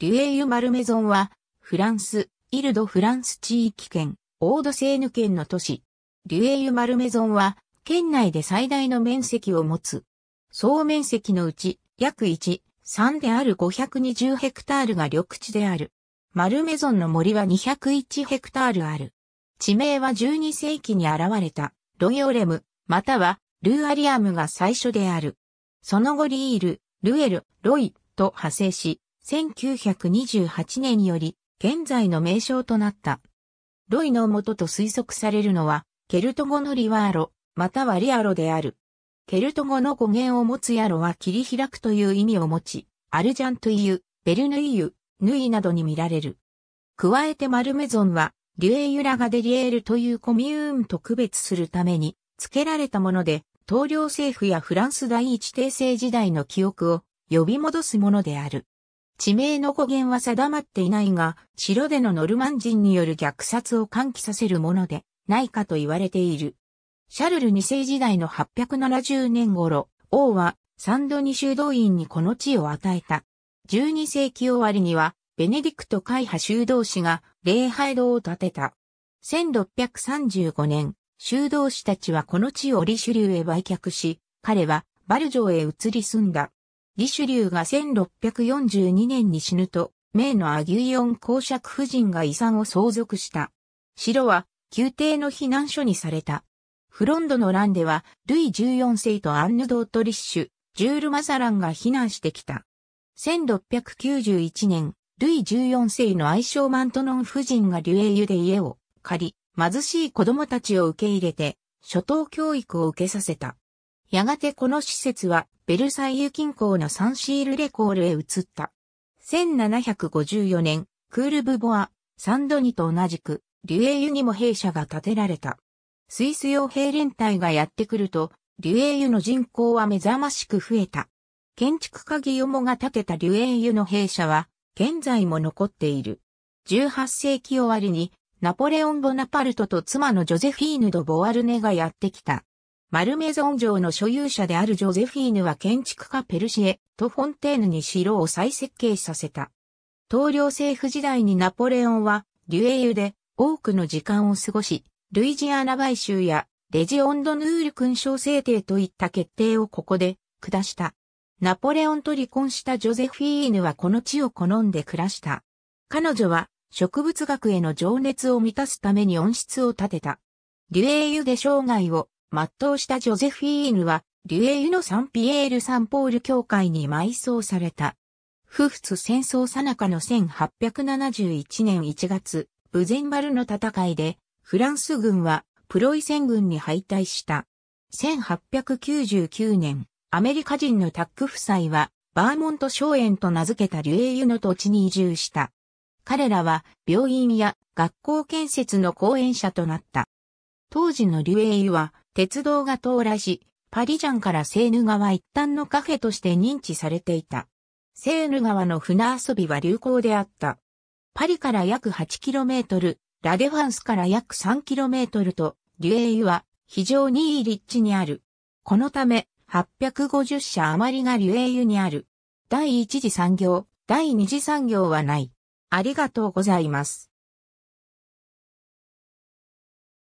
リュエイユ・マルメゾンは、フランス、イルド・フランス地域圏、オード・セーヌ県の都市。リュエイユ・マルメゾンは、県内で最大の面積を持つ。総面積のうち、約1、3である520ヘクタールが緑地である。マルメゾンの森は201ヘクタールある。地名は12世紀に現れた、ロヨレム、または、ルーアリアムが最初である。その後リール、ルエル、ロイと派生し、1928年より現在の名称となった。ロイの元と推測されるのは、ケルト語のリワーロ、またはリアロである。ケルト語の語源を持つヤロは切り開くという意味を持ち、アルジャントイユ、ベルヌイユ、ヌイなどに見られる。加えてマルメゾンは、リュエユラガデリエールというコミューンと区別するために、付けられたもので、東領政府やフランス第一帝政時代の記憶を呼び戻すものである。地名の語源は定まっていないが、城でのノルマン人による虐殺を喚起させるもので、ないかと言われている。シャルル2世時代の870年頃、王はサンドニ修道院にこの地を与えた。12世紀終わりには、ベネディクト会派修道士が礼拝堂を建てた。1635年、修道士たちはこの地をリシュリューへ売却し、彼はバルジョーへ移り住んだ。リシュリューが1642年に死ぬと、名のアギュイオン公爵夫人が遺産を相続した。城は宮廷の避難所にされた。フロンドの乱では、ルイ14世とアンヌ・ドートリッシュ、ジュール・マザランが避難してきた。1691年、ルイ14世の愛称マントノン夫人がリュエイユで家を借り、貧しい子供たちを受け入れて、初等教育を受けさせた。やがてこの施設はベルサイユ近郊のサンシールレコールへ移った。1754年、クールブボア、サンドニと同じく、リュエユにも兵舎が建てられた。スイス傭兵連隊がやってくると、リュエユの人口は目覚ましく増えた。建築家ギヨモが建てたリュエユの兵舎は、現在も残っている。18世紀終わりに、ナポレオン・ボナパルトと妻のジョゼフィーヌ・ド・ボワルネがやってきた。マルメゾン城の所有者であるジョゼフィーヌは建築家ペルシエ、とフォンテーヌに城を再設計させた。統領政府時代にナポレオンは、リュエユで多くの時間を過ごし、ルイジアナ買収やレジオンドヌール勲章制定といった決定をここで下した。ナポレオンと離婚したジョゼフィーヌはこの地を好んで暮らした。彼女は植物学への情熱を満たすために温室を建てた。デュエーユで生涯を全うしたジョゼフィーヌは、リュエイユのサンピエール・サンポール教会に埋葬された。フフツ戦争最中の1871年1月、ブゼンバルの戦いで、フランス軍はプロイセン軍に敗退した。1899年、アメリカ人のタック夫妻は、バーモント荘園と名付けたリュエイユの土地に移住した。彼らは病院や学校建設の後援者となった。当時のリュエイユは鉄道が通らし、パリジャンからセーヌ川一端のカフェとして認知されていた。セーヌ川の船遊びは流行であった。パリから約 8km、ラデファンスから約 3km と、リュエイは非常にいい立地にある。このため、850社余りがリュエイユにある。第一次産業、第二次産業はない。ありがとうございます。